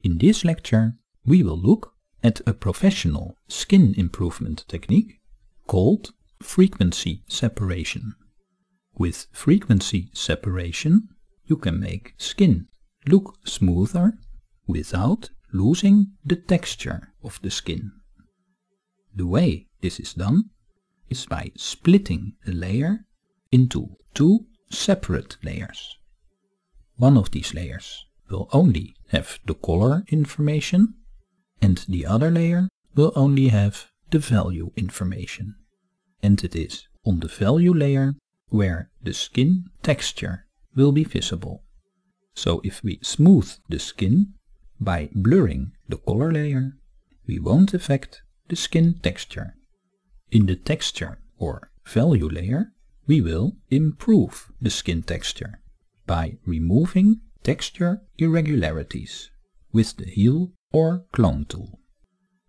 In this lecture, we will look at a professional skin improvement technique called frequency separation. With frequency separation, you can make skin look smoother without losing the texture of the skin. The way this is done is by splitting a layer into two separate layers. One of these layers will only have the color information and the other layer will only have the value information. And it is on the value layer where the skin texture will be visible. So if we smooth the skin by blurring the color layer, we won't affect the skin texture. In the texture or value layer, we will improve the skin texture by removing texture irregularities with the Heal or Clone tool.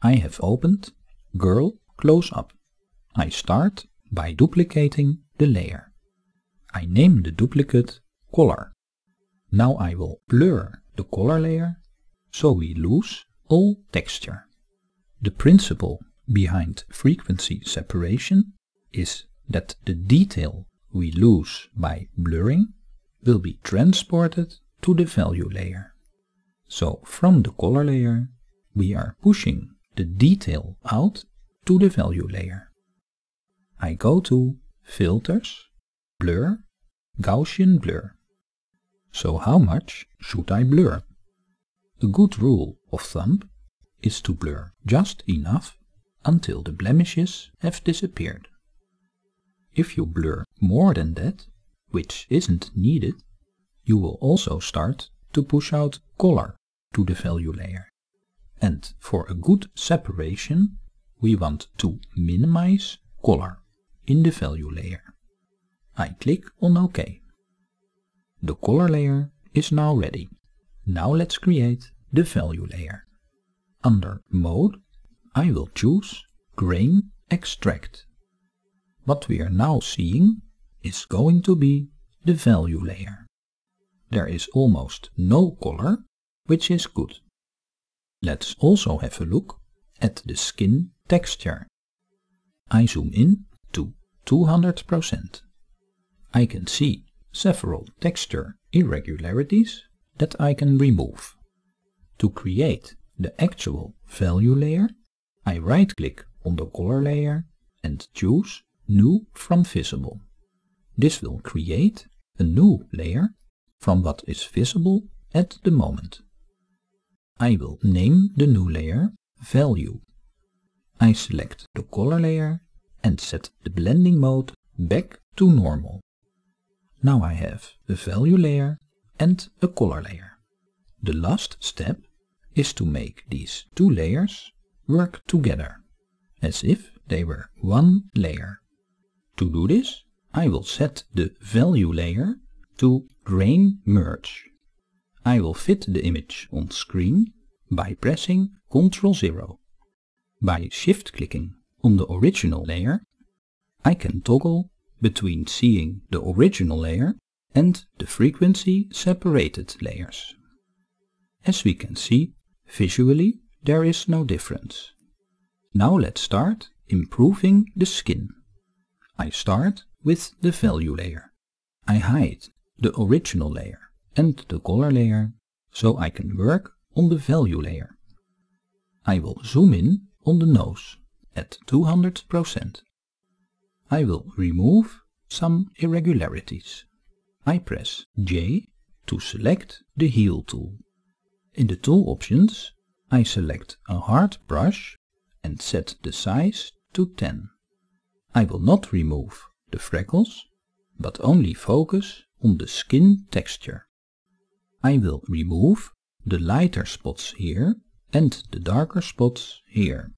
I have opened Girl Close Up. I start by duplicating the layer. I name the duplicate Color. Now I will blur the color layer so we lose all texture. The principle behind frequency separation is that the detail we lose by blurring will be transported to the value layer. So from the color layer, we are pushing the detail out to the value layer. I go to Filters, Blur, Gaussian Blur. So how much should I blur? A good rule of thumb is to blur just enough until the blemishes have disappeared. If you blur more than that, which isn't needed, you will also start to push out color to the value layer. And for a good separation, we want to minimize color in the value layer. I click on OK. The color layer is now ready. Now let's create the value layer. Under Mode, I will choose Grain Extract. What we are now seeing is going to be the value layer there is almost no color, which is good. Let's also have a look at the skin texture. I zoom in to 200%. I can see several texture irregularities that I can remove. To create the actual value layer, I right-click on the color layer and choose New from Visible. This will create a new layer from what is visible at the moment. I will name the new layer value. I select the color layer and set the blending mode back to normal. Now I have a value layer and a color layer. The last step is to make these two layers work together, as if they were one layer. To do this, I will set the value layer to grain merge. I will fit the image on screen by pressing Ctrl 0. By shift clicking on the original layer, I can toggle between seeing the original layer and the frequency separated layers. As we can see, visually there is no difference. Now let's start improving the skin. I start with the value layer. I hide the original layer and the color layer, so I can work on the value layer. I will zoom in on the nose at 200%. I will remove some irregularities. I press J to select the Heal tool. In the tool options, I select a hard brush and set the size to 10. I will not remove the freckles, but only focus on the skin texture. I will remove the lighter spots here and the darker spots here.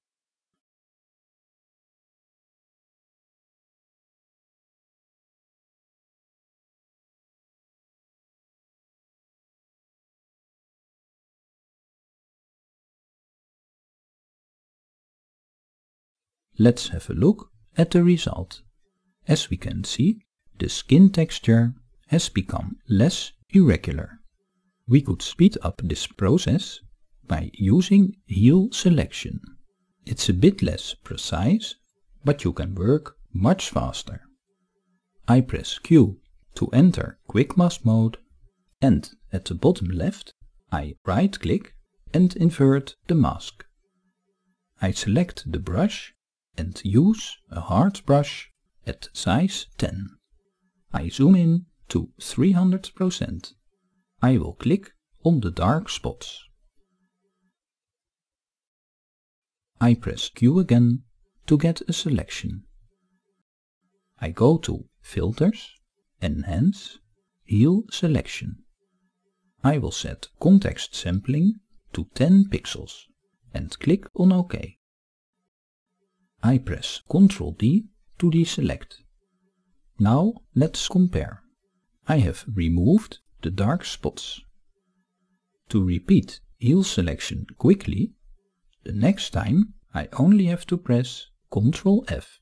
Let's have a look at the result. As we can see, the skin texture has become less irregular. We could speed up this process by using heel selection. It's a bit less precise, but you can work much faster. I press Q to enter quick mask mode and at the bottom left I right-click and invert the mask. I select the brush and use a hard brush at size 10. I zoom in to 300%. I will click on the dark spots. I press Q again to get a selection. I go to Filters, Enhance, Heal Selection. I will set Context Sampling to 10 pixels and click on OK. I press Ctrl D to deselect. Now let's compare. I have removed the dark spots. To repeat Heal selection quickly, the next time I only have to press Ctrl F.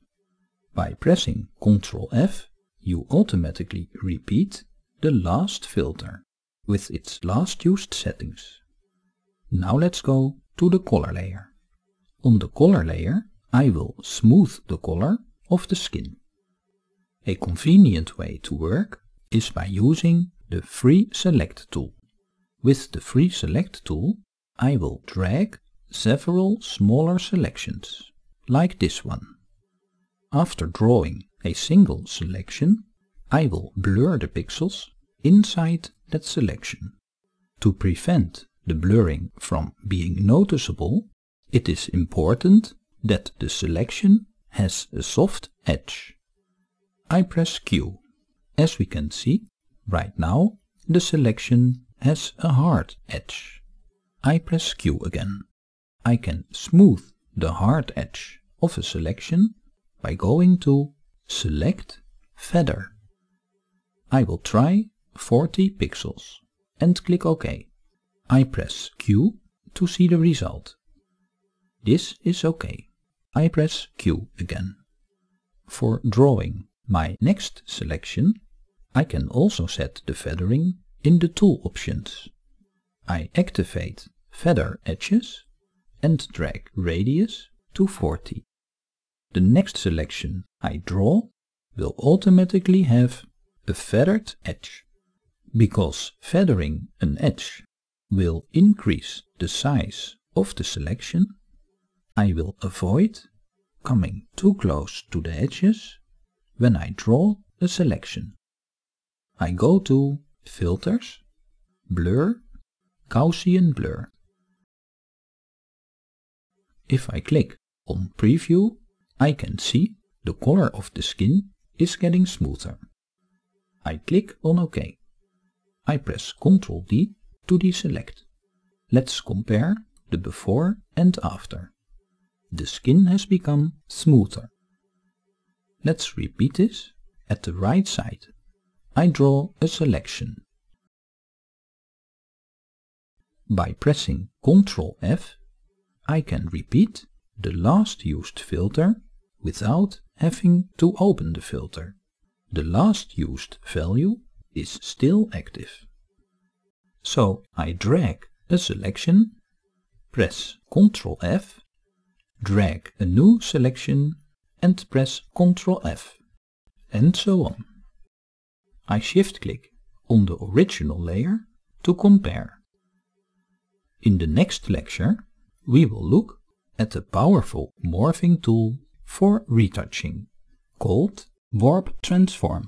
By pressing Ctrl F, you automatically repeat the last filter with its last used settings. Now let's go to the color layer. On the color layer, I will smooth the color of the skin. A convenient way to work is by using the Free Select tool. With the Free Select tool, I will drag several smaller selections, like this one. After drawing a single selection, I will blur the pixels inside that selection. To prevent the blurring from being noticeable, it is important that the selection has a soft edge. I press Q as we can see, right now, the selection has a hard edge. I press Q again. I can smooth the hard edge of a selection by going to Select Feather. I will try 40 pixels and click OK. I press Q to see the result. This is OK. I press Q again. For drawing my next selection, I can also set the feathering in the tool options. I activate feather edges and drag radius to 40. The next selection I draw will automatically have a feathered edge, because feathering an edge will increase the size of the selection, I will avoid coming too close to the edges when I draw a selection. I go to Filters, Blur, Gaussian Blur. If I click on Preview, I can see the color of the skin is getting smoother. I click on OK. I press Ctrl D to deselect. Let's compare the before and after. The skin has become smoother. Let's repeat this. At the right side, I draw a selection. By pressing Ctrl F, I can repeat the last used filter without having to open the filter. The last used value is still active. So I drag a selection, press Ctrl F, drag a new selection and press Ctrl F, and so on. I shift click on the original layer to compare. In the next lecture, we will look at the powerful morphing tool for retouching called Warp Transform.